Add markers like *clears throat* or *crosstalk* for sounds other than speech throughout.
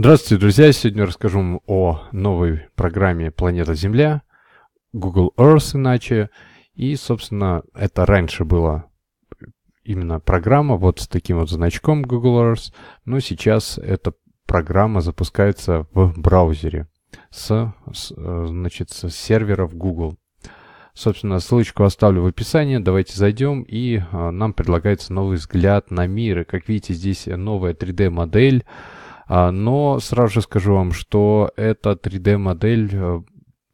Здравствуйте, друзья! Сегодня расскажу вам о новой программе «Планета Земля», Google Earth иначе. И, собственно, это раньше было именно программа вот с таким вот значком Google Earth, но сейчас эта программа запускается в браузере с, с, э, значит, с серверов Google. Собственно, ссылочку оставлю в описании. Давайте зайдем, и э, нам предлагается новый взгляд на мир. И, как видите, здесь новая 3D-модель а, но сразу же скажу вам, что эта 3D-модель э,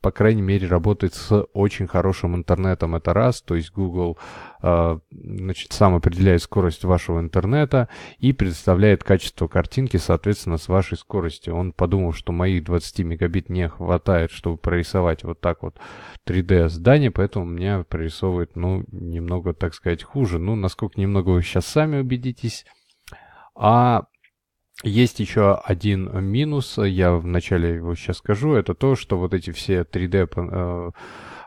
по крайней мере, работает с очень хорошим интернетом. Это раз, то есть Google э, значит, сам определяет скорость вашего интернета и предоставляет качество картинки, соответственно, с вашей скоростью. Он подумал, что моих 20 мегабит не хватает, чтобы прорисовать вот так вот 3D здание, поэтому меня прорисовывает, ну, немного, так сказать, хуже. Ну, насколько немного вы сейчас сами убедитесь. А есть еще один минус, я вначале его сейчас скажу, это то, что вот эти все 3D э,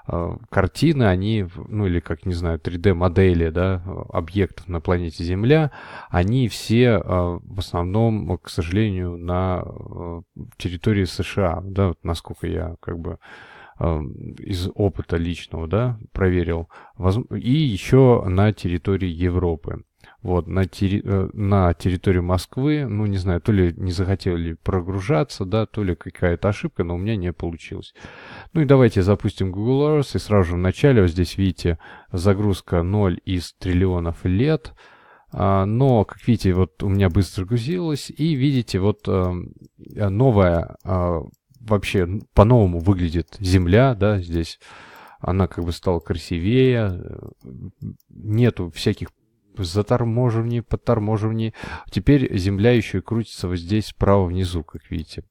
э, картины, они, ну или как, не знаю, 3D-модели, да, объектов на планете Земля, они все э, в основном, к сожалению, на территории США, да, вот насколько я как бы эм, из опыта личного, да, проверил, и еще на территории Европы вот, на, тери, э, на территорию Москвы. Ну, не знаю, то ли не захотели прогружаться, да, то ли какая-то ошибка, но у меня не получилось. Ну и давайте запустим Google Earth, и сразу же в начале, вот здесь видите, загрузка 0 из триллионов лет. А, но, как видите, вот у меня быстро грузилось, и видите, вот э, новая, а, вообще по-новому выглядит Земля, да, здесь она как бы стала красивее, э, нету всяких заторможивание, подторможивание. Теперь земля еще и крутится вот здесь справа внизу, как видите.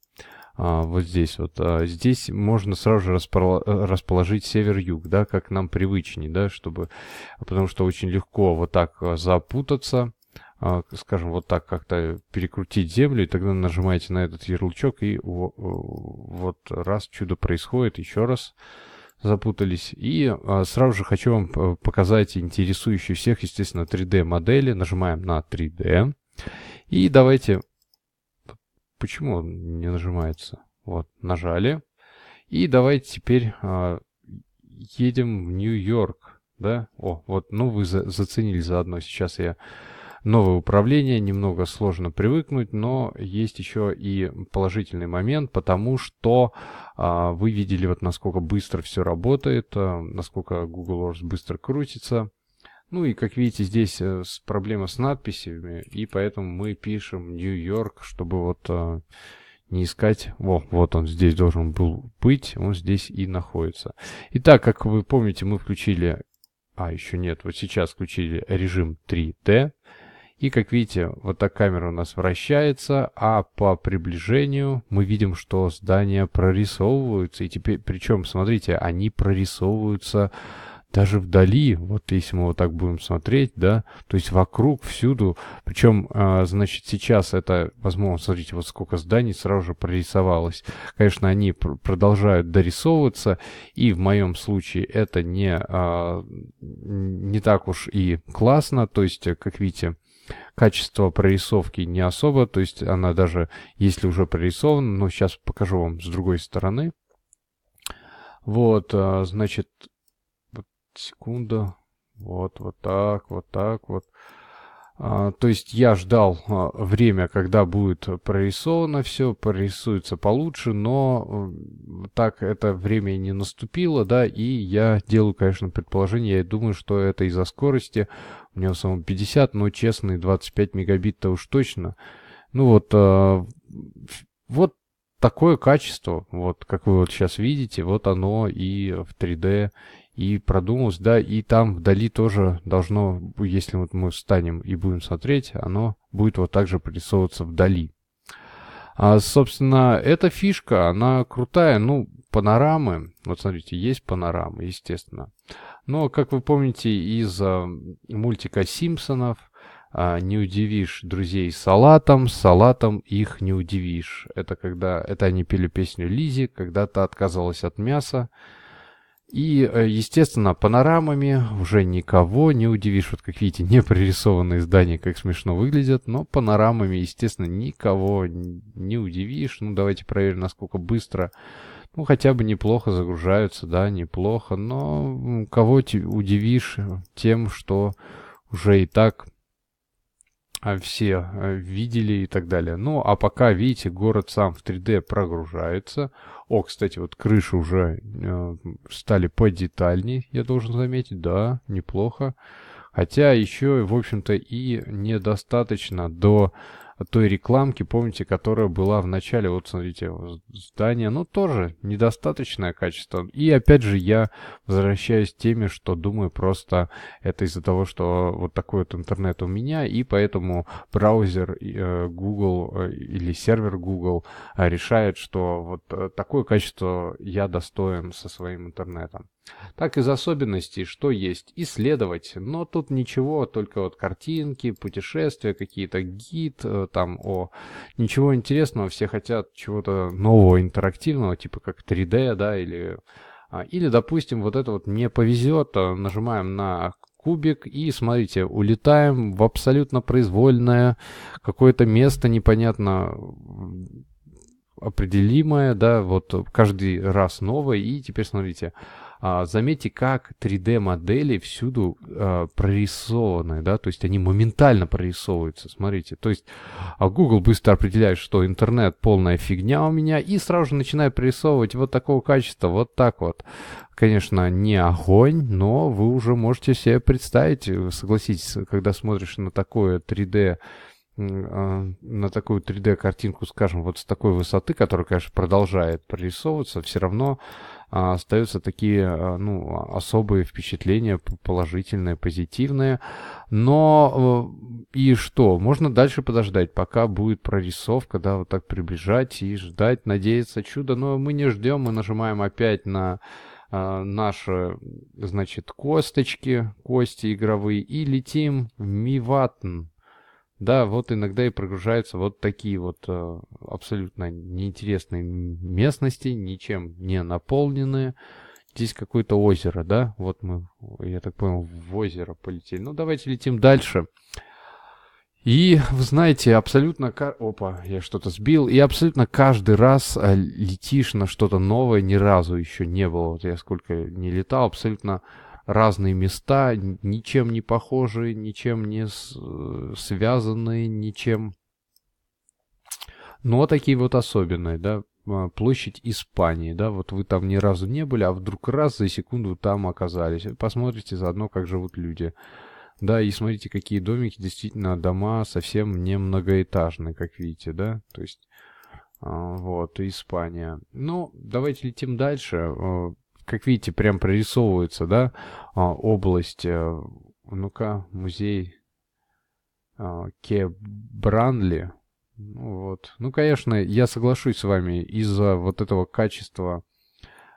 А, вот здесь вот. А, здесь можно сразу же расположить север-юг, да, как нам привычнее, да, чтобы... Потому что очень легко вот так а, запутаться, а, скажем, вот так как-то перекрутить землю, и тогда нажимаете на этот ярлычок, и э, вот раз чудо происходит, еще раз запутались. И а, сразу же хочу вам э, показать интересующие всех, естественно, 3D модели. Нажимаем на 3D. И давайте... Почему он не нажимается? Вот, нажали. И давайте теперь а, едем в Нью-Йорк. Да? О, вот, ну вы за, заценили заодно. Сейчас я новое управление, немного сложно привыкнуть, но есть еще и положительный момент, потому что а, вы видели, вот насколько быстро все работает, а, насколько Google Earth быстро крутится. Ну и, как видите, здесь э, проблема с надписями, и поэтому мы пишем Нью-Йорк, чтобы вот а, не искать. Во, вот он здесь должен был быть, он здесь и находится. Итак, как вы помните, мы включили... А, еще нет, вот сейчас включили режим 3D. И как видите, вот так камера у нас вращается, а по приближению мы видим, что здания прорисовываются. И теперь, причем, смотрите, они прорисовываются даже вдали, вот если мы вот так будем смотреть, да, то есть вокруг, всюду, причем, а, значит, сейчас это, возможно, смотрите, вот сколько зданий сразу же прорисовалось. Конечно, они продолжают дорисовываться, и в моем случае это не, а, не так уж и классно, то есть, как видите, Качество прорисовки не особо, то есть она даже, если уже прорисована, но сейчас покажу вам с другой стороны. Вот, а, значит, вот секунда, вот, вот так, вот так, вот. А, то есть я ждал а, время, когда будет прорисовано все, прорисуется получше, но так это время не наступило, да, и я делаю, конечно, предположение, я думаю, что это из-за скорости у меня в 50, но честный 25 мегабит-то уж точно. Ну вот, э, вот такое качество, вот как вы вот сейчас видите, вот оно и в 3D и продумалось, да, и там вдали тоже должно, если вот мы встанем и будем смотреть, оно будет вот так же прорисовываться вдали. А, собственно, эта фишка, она крутая, ну, панорамы. Вот смотрите, есть панорамы, естественно. Но, как вы помните из а, мультика «Симпсонов», а, не удивишь друзей салатом, салатом их не удивишь. Это когда это они пели песню Лизи, когда то отказалась от мяса. И, э, естественно, панорамами уже никого не удивишь. Вот, как видите, не прорисованные здания как смешно выглядят, но панорамами, естественно, никого не удивишь. Ну, давайте проверим, насколько быстро ну, хотя бы неплохо загружаются, да, неплохо, но кого удивишь э, тем, что уже и так а, все э, видели и так далее. Ну, а пока, видите, город сам в 3D прогружается. О, кстати, вот крыши уже э, стали подетальней, я должен заметить, да, неплохо. Хотя еще, в общем-то, и недостаточно до той рекламки, помните, которая была в начале, вот смотрите, здание, ну тоже недостаточное качество. И опять же я возвращаюсь к теме, что думаю просто это из-за того, что вот такой вот интернет у меня, и поэтому браузер э, Google э, или сервер Google э, решает, что вот такое качество я достоин со своим интернетом так из особенностей, что есть, исследовать. Но тут ничего, только вот картинки, путешествия, какие-то гид, э, там, о, ничего интересного, все хотят чего-то нового, интерактивного, типа как 3D, да, или, а, или, допустим, вот это вот не повезет, э, нажимаем на кубик и смотрите, улетаем в абсолютно произвольное какое-то место непонятно определимое, да, вот каждый раз новое, и теперь смотрите, а, заметьте, как 3D-модели всюду а, прорисованы, да, то есть они моментально прорисовываются, смотрите. То есть а, Google быстро определяет, что интернет полная фигня у меня, и сразу же начинает прорисовывать вот такого качества, вот так вот. Конечно, не огонь, но вы уже можете себе представить, э, согласитесь, когда смотришь на такое 3D на такую 3D-картинку, скажем, вот с такой высоты, которая, конечно, продолжает прорисовываться, все равно а, остаются такие а, ну, особые впечатления, положительные, позитивные. Но э, и что? Можно дальше подождать, пока будет прорисовка, да, вот так приближать и ждать, надеяться чудо. Но мы не ждем, мы нажимаем опять на а, наши, значит, косточки, кости игровые и летим в Миватн. Да, вот иногда и прогружаются вот такие вот э, абсолютно неинтересные местности, ничем не наполненные. Здесь какое-то озеро, да? Вот мы, я так понял, в озеро полетели. Ну, давайте летим дальше. И, вы знаете, абсолютно... Опа, я что-то сбил. И абсолютно каждый раз э, летишь на что-то новое, ни разу еще не было. Вот я сколько не летал, абсолютно разные места, ничем не похожие, ничем не связанные, ничем... Но ну, такие вот особенные, да, а, площадь Испании, да, вот вы там ни разу не были, а вдруг раз за секунду там оказались. Посмотрите заодно, как живут люди. Да, и смотрите, какие домики, действительно, дома совсем не многоэтажные, как видите, да, то есть, а, вот, Испания. Ну, давайте летим дальше. А, как видите, прям прорисовывается, да, а, область, э, ну-ка, музей а, Кебранли. ну Вот. Ну, конечно, я соглашусь с вами, из-за вот этого качества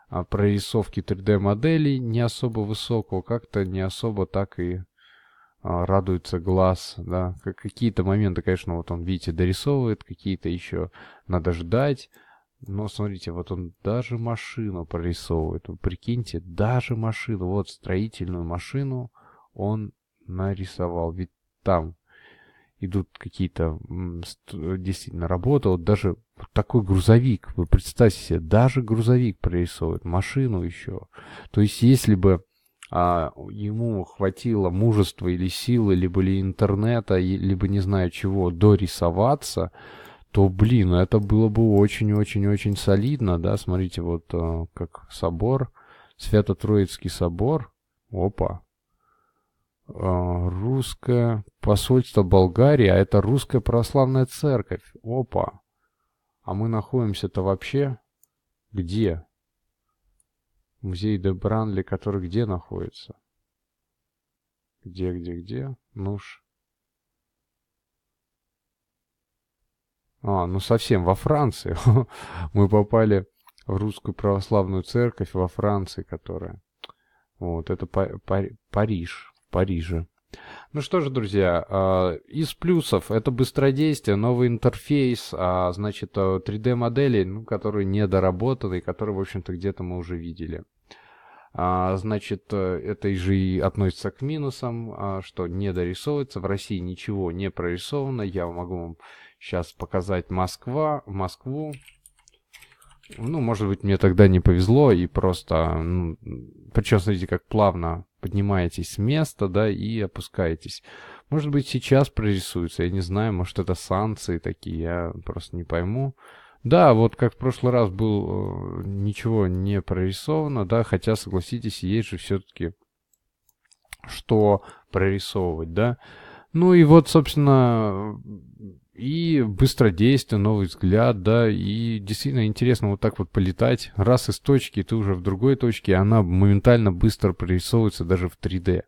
а, прорисовки 3D-моделей не особо высокого, как-то не особо так и радуется глаз, да. Какие-то моменты, конечно, вот он, видите, дорисовывает, какие-то еще надо ждать. Но смотрите, вот он даже машину прорисовывает. Вы прикиньте, даже машину, вот строительную машину он нарисовал. Ведь там идут какие-то действительно работы. Вот даже такой грузовик, вы представьте себе, даже грузовик прорисовывает, машину еще. То есть если бы а ему хватило мужества или силы, либо ли интернета, либо не знаю чего, дорисоваться, то, блин, это было бы очень-очень-очень солидно, да, смотрите, вот э, как собор, Свято-Троицкий собор, опа, э, русское посольство Болгарии, а это русская православная церковь, опа, а мы находимся-то вообще где? Музей де Бранли, который где находится? Где, где, где? Ну ж, А, ну совсем во Франции. *laughs* Мы попали в русскую православную церковь во Франции, которая... Вот, это Париж, в Париже. Ну что же, друзья, а, из плюсов это быстродействие, новый интерфейс, а значит 3D-модели, а, ну, которые не недоработаны, которые, в общем-то, где-то мы уже видели. А, значит, э, это же и относится к минусам, а, что не дорисовывается, в России ничего не прорисовано, я могу вам Сейчас показать Москва, Москву. Ну, может быть, мне тогда не повезло, и просто... Ну, причем, смотрите, как плавно поднимаетесь с места, да, и опускаетесь. Может быть, сейчас прорисуется, я не знаю, может, это санкции такие, я просто не пойму. Да, вот как в прошлый раз был, э, ничего не прорисовано, да, хотя, согласитесь, есть же все-таки что прорисовывать, да. Ну и вот, собственно, и быстродействие, новый взгляд, да, и действительно интересно вот так вот полетать. Раз из точки, ты уже в другой точке, она моментально быстро прорисовывается даже в 3D.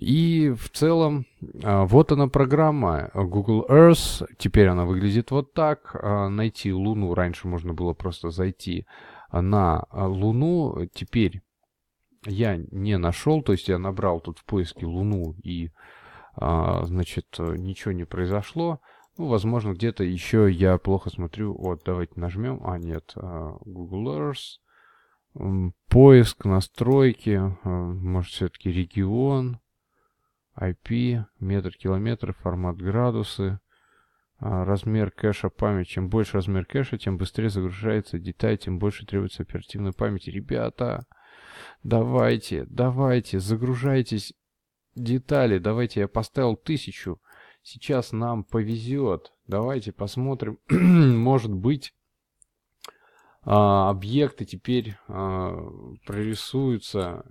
И в целом, а, вот она программа Google Earth. Теперь она выглядит вот так. А, найти Луну. Раньше можно было просто зайти на а, Луну. Теперь я не нашел. То есть я набрал тут в поиске Луну и значит ничего не произошло. Ну, возможно, где-то еще я плохо смотрю. Вот, давайте нажмем. А, нет, а, Google Earth. Поиск, настройки. А, может, все-таки регион. IP, метр, километр, формат, градусы. А, размер кэша памяти. Чем больше размер кэша, тем быстрее загружается деталь, тем больше требуется оперативной памяти. Ребята, давайте, давайте, загружайтесь детали. Давайте я поставил тысячу сейчас нам повезет. Давайте посмотрим. *clears throat* Может быть, а, объекты теперь а, прорисуются.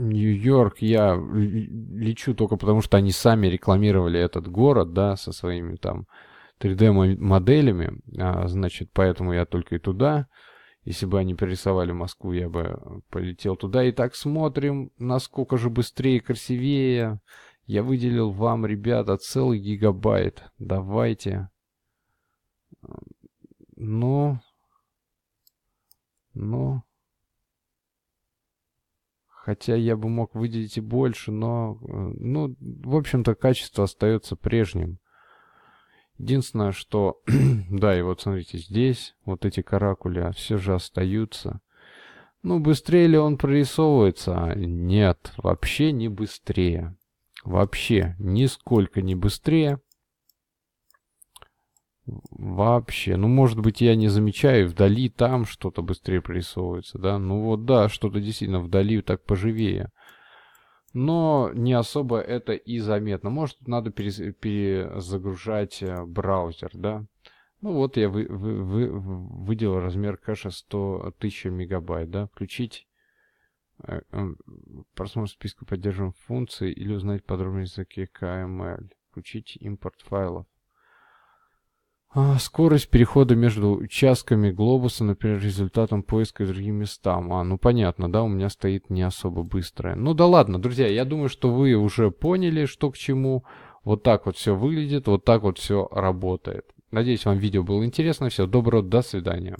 Нью-Йорк я лечу только потому, что они сами рекламировали этот город, да, со своими там 3D-моделями. А, значит, поэтому я только и туда. Если бы они пририсовали Москву, я бы э, полетел туда. Итак, смотрим, насколько же быстрее и красивее. Я выделил вам, ребята, целый гигабайт. Давайте. Ну. Ну. Хотя я бы мог выделить и больше, но... Э, ну, в общем-то, качество остается прежним. Единственное, что, *clears throat* да, и вот смотрите, здесь вот эти каракули а все же остаются. Ну, быстрее ли он прорисовывается? Нет, вообще не быстрее. Вообще, нисколько не быстрее. Вообще, ну, может быть, я не замечаю, вдали там что-то быстрее прорисовывается, да? Ну, вот да, что-то действительно вдали так поживее но не особо это и заметно. Может, надо перезагружать э, браузер, да? Ну вот я вы, вы, вы, выделил размер кэша 100 тысяч мегабайт, да? Включить э, э, просмотр списка поддерживаемых функций или узнать подробнее языке KML. Включить импорт файлов. А, скорость перехода между участками глобуса, например, результатом поиска и другим местам. А, ну понятно, да, у меня стоит не особо быстрая. Ну да ладно, друзья, я думаю, что вы уже поняли, что к чему. Вот так вот все выглядит, вот так вот все работает. Надеюсь, вам видео было интересно. Всего доброго, до свидания.